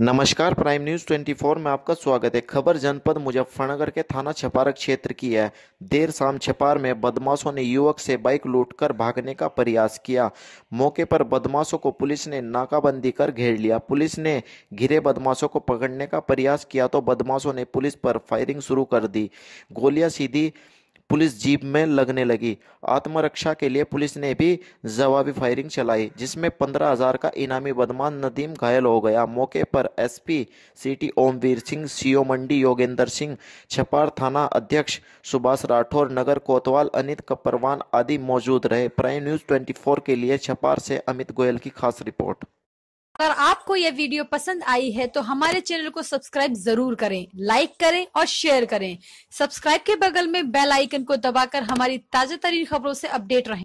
नमस्कार prime news 24 में आपका स्वागत है खबर जनपद मुजफ्फरनगर के थाना छपारक क्षेत्र की है देर शाम छपार में बदमाशों ने युवक से बाइक लूटकर भागने का प्रयास किया मौके पर बदमाशों को पुलिस ने नाकाबंदी कर घेर लिया पुलिस ने घिरे बदमाशों को पकड़ने का प्रयास किया तो बदमाशों ने पुलिस पर फायरिंग शुरू कर दी गोलियां सीधी पुलिस जीप में लगने लगी आत्मरक्षा के लिए पुलिस ने भी जवाबी फायरिंग चलाई जिसमें पंद्रह हजार का इनामी बदमान नदीम घायल हो गया मौके पर SP city Omvir Singh CO Mandi Yogendra Singh Chhapar थाना अध्यक्ष सुभाष राठौर नगर कोतवाल अनित कपरवान आदि मौजूद रहे प्राइम न्यूज ट्वेंटी के लिए छपार से अमित गोयल की खास रिपोर्ट अगर आपको यह वीडियो पसंद आई है तो हमारे चैनल को सब्सक्राइब जरूर करें लाइक करें और शेयर करें सब्सक्राइब के बगल में बेल आइकन को दबाकर हमारी ताजा तरीन खबरों से अपडेट रहें